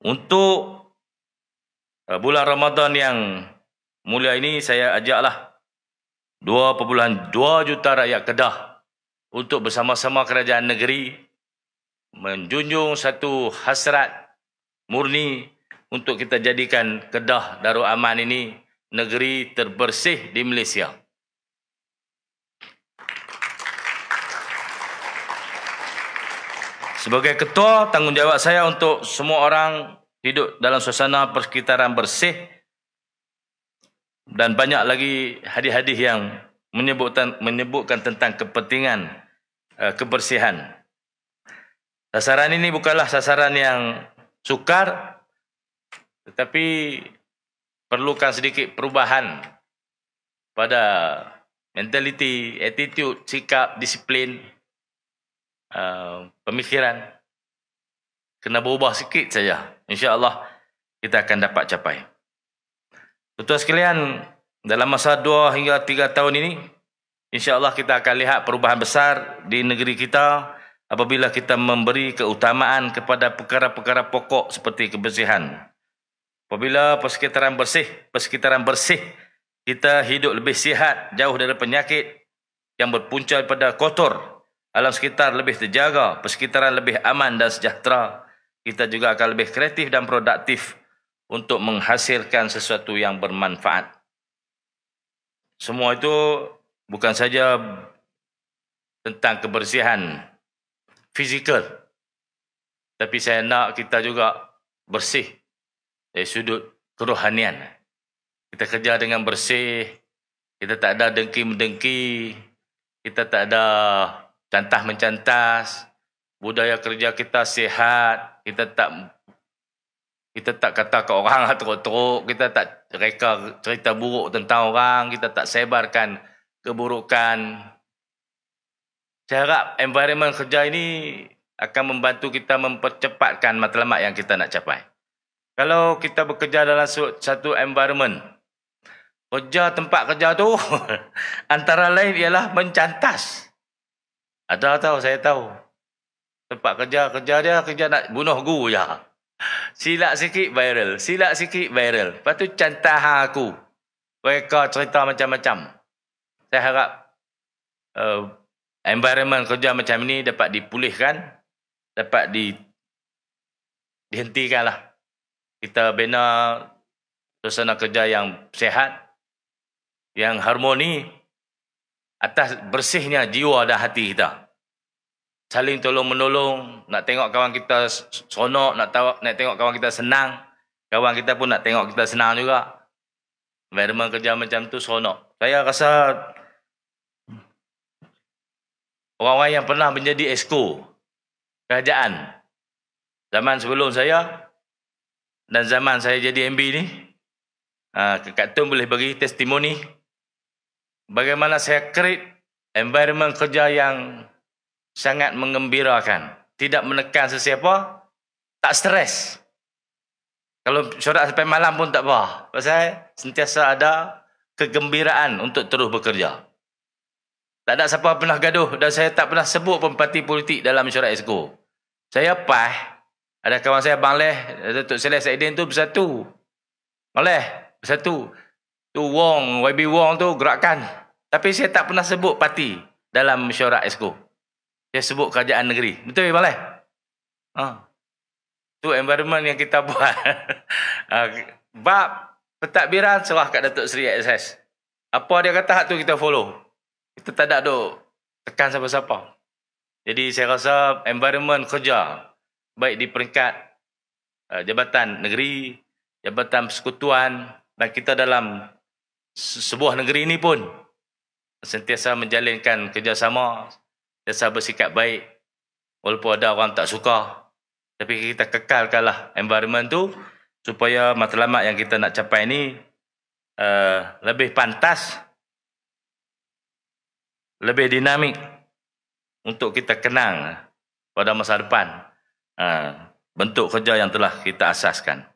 Untuk uh, bulan Ramadan yang mulia ini saya ajaklah 2.2 juta rakyat Kedah untuk bersama-sama kerajaan negeri menjunjung satu hasrat murni untuk kita jadikan Kedah Darul Aman ini negeri terbersih di Malaysia. Sebagai ketua, tanggungjawab saya untuk semua orang hidup dalam suasana persekitaran bersih dan banyak lagi hadis-hadis yang menyebutkan, menyebutkan tentang kepentingan eh, kebersihan. Sasaran ini bukanlah sasaran yang sukar tetapi perlukan sedikit perubahan pada mentaliti, attitude, sikap, disiplin uh, pemikiran kena berubah sikit saja insyaallah kita akan dapat capai tuan sekalian dalam masa 2 hingga 3 tahun ini insyaallah kita akan lihat perubahan besar di negeri kita apabila kita memberi keutamaan kepada perkara-perkara pokok seperti kebersihan apabila persekitaran bersih persekitaran bersih kita hidup lebih sihat jauh dari penyakit yang berpunca daripada kotor alam sekitar lebih terjaga, persekitaran lebih aman dan sejahtera, kita juga akan lebih kreatif dan produktif untuk menghasilkan sesuatu yang bermanfaat. Semua itu bukan saja tentang kebersihan fizikal, tapi saya nak kita juga bersih dari sudut kerohanian. Kita kerja dengan bersih, kita tak ada dengki-mendengki, kita tak ada Cantah mencantas budaya kerja kita sihat kita tak kita tak kata ke orang lah teruk-teruk kita tak reka cerita buruk tentang orang kita tak sebarkan keburukan saya harap environment kerja ini akan membantu kita mempercepatkan matlamat yang kita nak capai kalau kita bekerja dalam satu environment kerja tempat kerja tu antara lain ialah mencantas atau ah, tahu, saya tahu. Tempat kerja, kerja dia, kerja nak bunuh guru je. Silap sikit viral. Silap sikit viral. Lepas tu cantah aku. Mereka cerita macam-macam. Saya harap uh, environment kerja macam ni dapat dipulihkan. Dapat di dihentikan lah. Kita bina suasana kerja yang sehat. Yang harmoni atas bersihnya jiwa dan hati kita. Saling tolong menolong, nak tengok kawan kita seronok, nak, tahu nak tengok kawan kita senang. Kawan kita pun nak tengok kita senang juga. Environment kerja macam tu seronok. Saya rasa orang-orang yang pernah menjadi esko kerajaan zaman sebelum saya dan zaman saya jadi MB ni, ah, Kak Tun boleh bagi testimoni bagaimana saya create environment kerja yang sangat mengembirakan. Tidak menekan sesiapa, tak stres. Kalau syarat sampai malam pun tak apa. Sebab saya sentiasa ada kegembiraan untuk terus bekerja. Tak ada siapa pernah gaduh dan saya tak pernah sebut pun parti politik dalam syarat esko. Saya pah, ada kawan saya Bang Leh, Datuk Seles Aidin tu bersatu. Bang Leh, bersatu. Tu Wong, YB Wong tu gerakkan. Tapi saya tak pernah sebut parti dalam mesyuarat esko. Saya sebut kerajaan negeri. Betul ke balai? Ha. Itu environment yang kita buat. ha. Bab pentadbiran serah kat Datuk Seri SS. Apa dia kata hak tu kita follow. Kita tak ada duk tekan siapa-siapa. Jadi saya rasa environment kerja baik di peringkat uh, jabatan negeri, jabatan persekutuan dan kita dalam sebuah negeri ini pun sentiasa menjalinkan kerjasama, sentiasa bersikap baik. Walaupun ada orang tak suka, tapi kita kekalkanlah environment tu supaya matlamat yang kita nak capai ini uh, eh, lebih pantas, lebih dinamik untuk kita kenang pada masa depan uh, bentuk kerja yang telah kita asaskan.